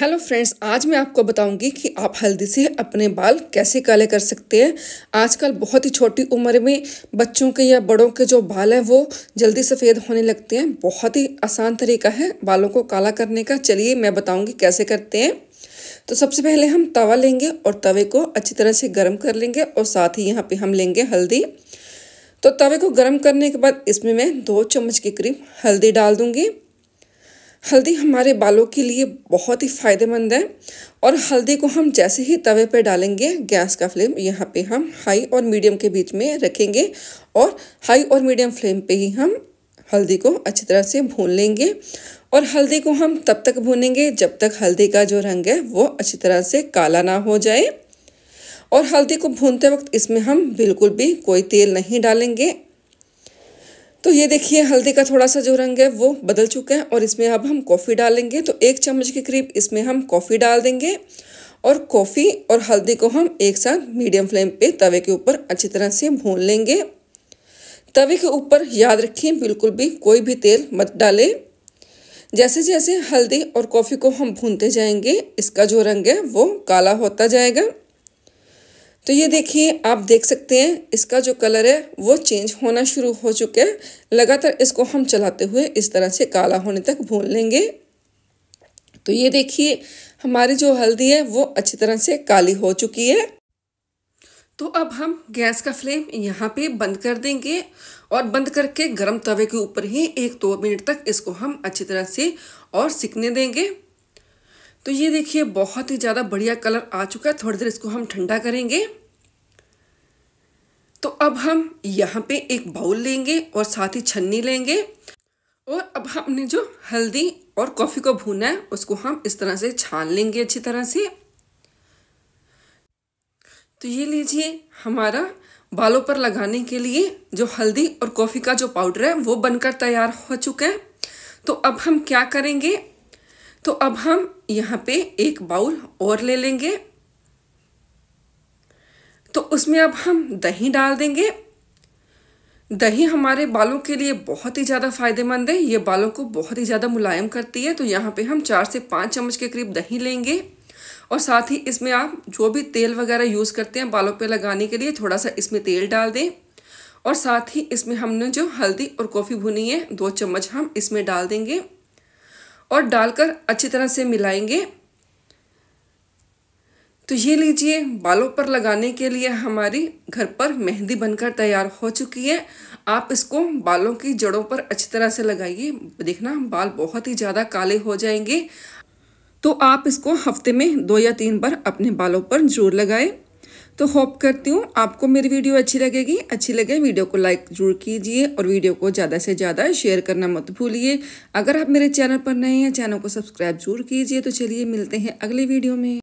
hello friends आज मैं आपको बताऊंगी कि आप हल्दी से अपने बाल कैसे काले कर सकते हैं आजकल बहुत ही छोटी उम्र में बच्चों के या बड़ों के जो बाल हैं वो जल्दी सफ़ेद होने लगते हैं बहुत ही आसान तरीका है बालों को काला करने का चलिए मैं बताऊंगी कैसे करते हैं तो सबसे पहले हम तवा लेंगे और तवे को अच्छी तरह से गर्म कर लेंगे और साथ ही यहाँ पर हम लेंगे हल्दी तो तवे को गर्म करने के बाद इसमें मैं दो चम्मच के करीब हल्दी डाल दूँगी हल्दी हमारे बालों के लिए बहुत ही फ़ायदेमंद है और हल्दी को हम जैसे ही तवे पर डालेंगे गैस का फ्लेम यहाँ पे हम हाई और मीडियम के बीच में रखेंगे और हाई और मीडियम फ्लेम पे ही हम हल्दी को अच्छी तरह से भून लेंगे और हल्दी को हम तब तक भूनेंगे जब तक हल्दी का जो रंग है वो अच्छी तरह से काला ना हो जाए और हल्दी को भूनते वक्त इसमें हम बिल्कुल भी कोई तेल नहीं डालेंगे तो ये देखिए हल्दी का थोड़ा सा जो रंग है वो बदल चुका है और इसमें अब हम कॉफ़ी डालेंगे तो एक चम्मच के करीब इसमें हम कॉफ़ी डाल देंगे और कॉफ़ी और हल्दी को हम एक साथ मीडियम फ्लेम पे तवे के ऊपर अच्छी तरह से भून लेंगे तवे के ऊपर याद रखें बिल्कुल भी कोई भी तेल मत डालें जैसे जैसे हल्दी और कॉफ़ी को हम भूनते जाएंगे इसका जो रंग है वो काला होता जाएगा तो ये देखिए आप देख सकते हैं इसका जो कलर है वो चेंज होना शुरू हो चुका है लगातार इसको हम चलाते हुए इस तरह से काला होने तक भून लेंगे तो ये देखिए हमारी जो हल्दी है वो अच्छी तरह से काली हो चुकी है तो अब हम गैस का फ्लेम यहाँ पे बंद कर देंगे और बंद करके गरम तवे के ऊपर ही एक दो मिनट तक इसको हम अच्छी तरह से और सिकने देंगे तो ये देखिए बहुत ही ज़्यादा बढ़िया कलर आ चुका है थोड़ी देर इसको हम ठंडा करेंगे तो अब हम यहाँ पे एक बाउल लेंगे और साथ ही छन्नी लेंगे और अब हमने जो हल्दी और कॉफ़ी को भूना है उसको हम इस तरह से छान लेंगे अच्छी तरह से तो ये लीजिए हमारा बालों पर लगाने के लिए जो हल्दी और कॉफ़ी का जो पाउडर है वो बनकर तैयार हो चुका है तो अब हम क्या करेंगे तो अब हम यहाँ पे एक बाउल और ले लेंगे तो उसमें अब हम दही डाल देंगे दही हमारे बालों के लिए बहुत ही ज़्यादा फायदेमंद है ये बालों को बहुत ही ज़्यादा मुलायम करती है तो यहाँ पे हम चार से पाँच चम्मच के करीब दही लेंगे और साथ ही इसमें आप जो भी तेल वगैरह यूज़ करते हैं बालों पे लगाने के लिए थोड़ा सा इसमें तेल डाल दें और साथ ही इसमें हमने जो हल्दी और कॉफ़ी भुनी है दो चम्मच हम इसमें डाल देंगे और डालकर अच्छी तरह से मिलाएंगे तो ये लीजिए बालों पर लगाने के लिए हमारी घर पर मेहंदी बनकर तैयार हो चुकी है आप इसको बालों की जड़ों पर अच्छी तरह से लगाइए देखना बाल बहुत ही ज़्यादा काले हो जाएंगे तो आप इसको हफ्ते में दो या तीन बार अपने बालों पर जोर लगाएं तो होप करती हूँ आपको मेरी वीडियो अच्छी लगेगी अच्छी लगे वीडियो को लाइक जरूर कीजिए और वीडियो को ज़्यादा से ज़्यादा शेयर करना मत भूलिए अगर आप मेरे चैनल पर नए हैं चैनल को सब्सक्राइब जरूर कीजिए तो चलिए मिलते हैं अगले वीडियो में